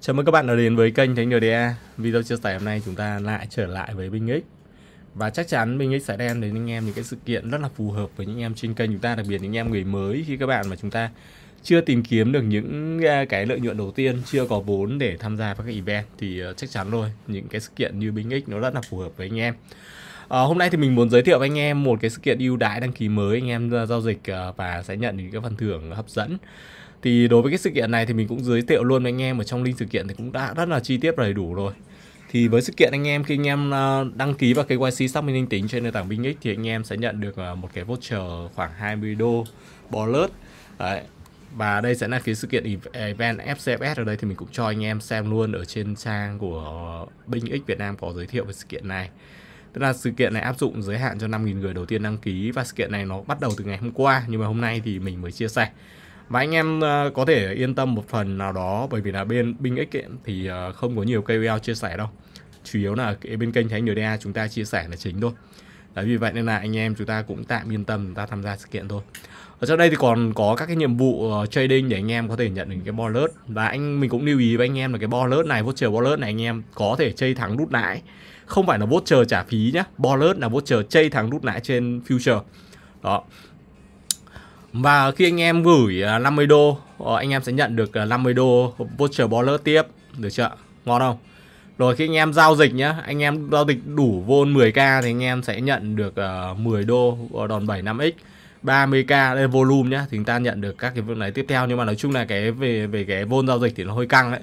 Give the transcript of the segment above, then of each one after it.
Chào mừng các bạn đã đến với kênh Thánh NDA Video chia sẻ hôm nay chúng ta lại trở lại với Binh X Và chắc chắn Binh X sẽ đem đến anh em những cái sự kiện rất là phù hợp với những em trên kênh chúng ta Đặc biệt những em người mới khi các bạn mà chúng ta chưa tìm kiếm được những à, cái lợi nhuận đầu tiên Chưa có vốn để tham gia các cái event Thì à, chắc chắn rồi, những cái sự kiện như Binh X nó rất là phù hợp với anh em À, hôm nay thì mình muốn giới thiệu với anh em một cái sự kiện ưu đãi đăng ký mới anh em giao dịch à, và sẽ nhận những cái phần thưởng hấp dẫn thì đối với cái sự kiện này thì mình cũng giới thiệu luôn với anh em ở trong link sự kiện thì cũng đã rất là chi tiết đầy đủ rồi thì với sự kiện anh em khi anh em ờ, đăng ký vào KYC xác minh linh tính trên nền tảng BingX thì anh em sẽ nhận được ờ, một cái voucher khoảng 20 đô bonus đấy và đây sẽ là cái sự kiện event FCFS ở đây thì mình cũng cho anh em xem luôn ở trên trang của BingX Việt Nam có giới thiệu về sự kiện này Tức là sự kiện này áp dụng giới hạn cho 5.000 người đầu tiên đăng ký và sự kiện này nó bắt đầu từ ngày hôm qua nhưng mà hôm nay thì mình mới chia sẻ và anh em ờ, có thể yên tâm một phần nào đó bởi vì là bên binh ích ấy, thì ờ, không có nhiều KOL chia sẻ đâu chủ yếu là bên kênh Thánh NDA chúng ta chia sẻ là chính thôi Đấy, vì vậy nên là anh em chúng ta cũng tạm yên tâm chúng ta tham gia sự kiện thôi ở trong đây thì còn có các cái nhiệm vụ ờ, trading để anh em có thể nhận được cái bo alert và anh mình cũng lưu ý với anh em là cái bo alert này voucher bo alert này anh em có thể chơi thắng đút lại, không phải là voucher trả phí nhá bo alert là voucher chơi thắng đút lại trên future đó và khi anh em gửi 50 à, đô, ờ, anh em sẽ nhận được 50 à, đô voucher baller tiếp, được chưa? Ngon không? Rồi khi anh em giao dịch nhá, anh em giao dịch đủ vôn 10k thì anh em sẽ nhận được 10 à, đô ờ, đòn 7 5x. 30k đây volume nhá thì chúng ta nhận được các cái việc này tiếp theo nhưng mà nói chung là cái về về cái vôn giao dịch thì nó hơi căng đấy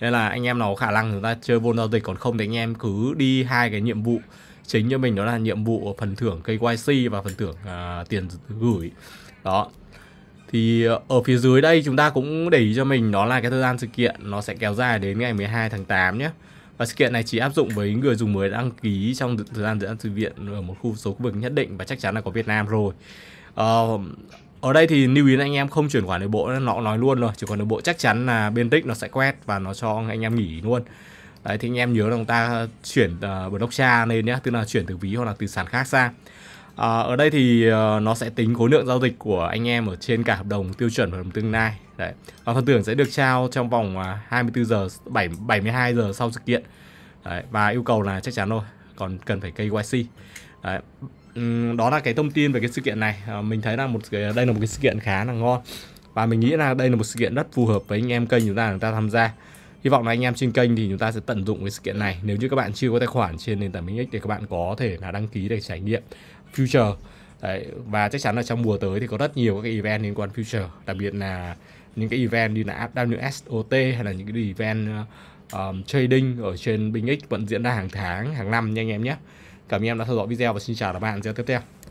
nên là anh em nào có khả năng chúng ta chơi vôn giao dịch còn không thì anh em cứ đi hai cái nhiệm vụ chính cho mình đó là nhiệm vụ phần thưởng KYC và phần thưởng uh, tiền gửi đó thì ở phía dưới đây chúng ta cũng để ý cho mình đó là cái thời gian sự kiện nó sẽ kéo dài đến ngày 12 tháng 8 nhé và sự kiện này chỉ áp dụng với người dùng mới đăng ký trong thời gian dự án sự viện ở một khu số khu vực nhất định và chắc chắn là có Việt Nam rồi uh, ở đây thì lưu ý là anh em không chuyển khoản nội bộ nó nói luôn rồi chỉ còn nội bộ chắc chắn là bên tích nó sẽ quét và nó cho anh em nghỉ luôn đấy thì anh em nhớ là chúng ta chuyển uh, ờ, blockchain lên nhé tức là chuyển từ ví hoặc là từ sản khác sang À, ở đây thì uh, nó sẽ tính khối lượng giao dịch của anh em ở trên cả hợp đồng tiêu chuẩn và hợp đồng tương lai. Đấy. Và phần thưởng sẽ được trao trong vòng uh, 24 giờ 7, 72 giờ sau sự kiện. Đấy. Và yêu cầu là chắc chắn thôi, còn cần phải KYC. Đấy. Uhm, đó là cái thông tin về cái sự kiện này. À, mình thấy là một cái đây là một cái sự kiện khá là ngon và mình nghĩ là đây là một sự kiện rất phù hợp với anh em kênh chúng ta chúng ta tham gia hy vọng là anh em trên kênh thì chúng ta sẽ tận dụng cái sự kiện này nếu như các bạn chưa có tài khoản trên nền tảng Minix thì các bạn có thể là đăng ký để trải nghiệm future Đấy, và chắc chắn là trong mùa tới thì có rất nhiều các cái event liên quan future đặc biệt là những cái event như là WSOT hay là những cái event ờ, um, trading ở trên BingX vẫn diễn ra hàng tháng hàng năm nha anh em nhé cảm ơn em đã theo dõi video và xin chào các bạn video tiếp theo